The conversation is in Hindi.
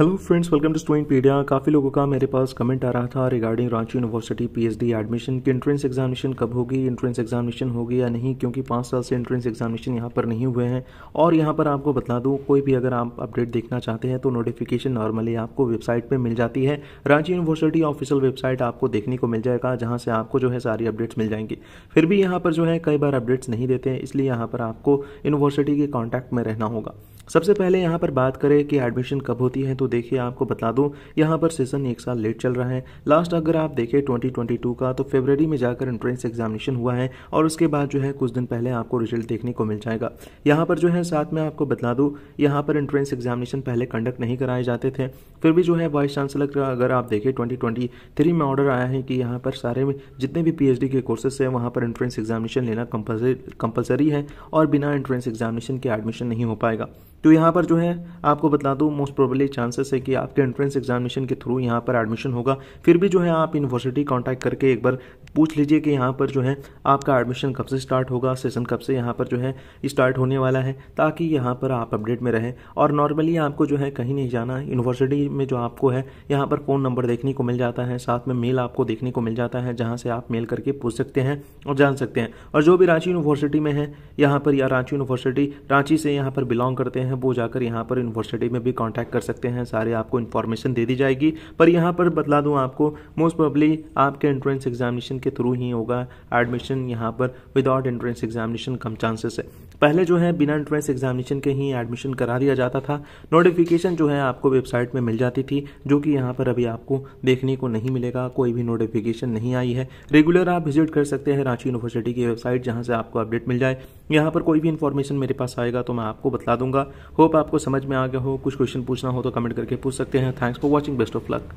हेलो फ्रेंड्स वेलकम टू पीडिया काफ़ी लोगों का मेरे पास कमेंट आ रहा था regarding Ranchi university PhD admission की एंट्रेंस एग्जामिनेशन कब होगी एंट्रेंस एग्जामिनेशन होगी या नहीं क्योंकि पाँच साल से एंट्रेंस एग्जामिनेशन यहाँ पर नहीं हुए हैं और यहाँ पर आपको बता दूँ कोई भी अगर आप अपडेट देखना चाहते हैं तो नोटिफिकेशन नॉर्मली आपको वेबसाइट पर मिल जाती है रांची यूनिवर्सिटी ऑफिशियल वेबसाइट आपको देखने को मिल जाएगा जहाँ से आपको जो है सारी अपडेट्स मिल जाएंगी फिर भी यहाँ पर जो है कई बार अपडेट्स नहीं देते हैं इसलिए यहाँ पर आपको यूनिवर्सिटी के कॉन्टैक्ट में रहना होगा सबसे पहले यहाँ पर बात करें कि एडमिशन कब होती है तो तो देखिए आपको बता दूं यहाँ पर सेशन एक साल लेट चल रहा है लास्ट अगर आप देखें 2022 का तो फेबररी में जाकर एंट्रेंस एग्जामिनेशन हुआ है और उसके बाद जो है कुछ दिन पहले आपको रिजल्ट देखने को मिल जाएगा यहाँ पर जो है साथ में आपको बता दूँ यहाँ पर एंट्रेंस एग्जामिनेशन पहले कंडक्ट नहीं कराए जाते थे फिर भी जो है वाइस चांसलर का अगर आप देखें ट्वेंटी में ऑर्डर आया है कि यहाँ पर सारे में जितने भी पी के कोर्सेस हैं वहाँ पर एंट्रेंस एग्जामिनेशन लेना कंपलसरी है और बिना एंट्रेंस एग्जामिनेशन के एडमिशन नहीं हो पाएगा तो यहाँ पर जो है आपको बता दूँ मोस्ट प्रोबली चांसेस है कि आपके एंट्रेंस एग्जामिनेशन के थ्रू यहाँ पर एडमिशन होगा फिर भी जो है आप यूनिवर्सिटी कॉन्टैक्ट करके एक बार पूछ लीजिए कि यहाँ पर जो है आपका एडमिशन कब से स्टार्ट होगा सेशन कब से यहाँ पर जो है स्टार्ट होने वाला है ताकि यहाँ पर आप अपडेट में रहें और नॉर्मली आपको जो है कहीं नहीं जाना है यूनिवर्सिटी में जो आपको है यहाँ पर फ़ोन नंबर देखने को मिल जाता है साथ में मेल आपको देखने को मिल जाता है जहाँ से आप मेल करके पूछ सकते हैं और जान सकते हैं और जो भी रांची यूनिवर्सिटी में है यहाँ पर या रांची यूनिवर्सिटी रांची से यहाँ पर बिलोंग करते हैं वो जाकर यहाँ पर यूनिवर्सिटी में भी कॉन्टैक्ट कर सकते हैं सारे आपको इन्फॉर्मेशन दे दी जाएगी पर यहाँ पर बतला दूँ आपको मोस्ट प्रॉब्ली आपके एंट्रेंस एग्जामिनेशन के थ्रू ही होगा एडमिशन यहाँ पर विदाउट एंट्रेंस एग्जामिनेशन कम चांसेस है पहले जो है बिना एंट्रेंस एग्जामिनेशन के ही एडमिशन करा दिया जाता था नोटिफिकेशन जो है आपको वेबसाइट में मिल जाती थी जो कि यहाँ पर अभी आपको देखने को नहीं मिलेगा कोई भी नोटिफिकेशन नहीं आई है रेगुलर आप विजिट कर सकते हैं रांची यूनिवर्सिटी की वेबसाइट जहाँ से आपको अपडेट मिल जाए यहाँ पर कोई भी इन्फॉर्मेशन मेरे पास आएगा तो मैं आपको बता दूंगा होप आपको समझ में आ गया हो कुछ क्वेश्चन पूछना हो तो कमेंट करके पूछ सकते हैं thanks for watching best of luck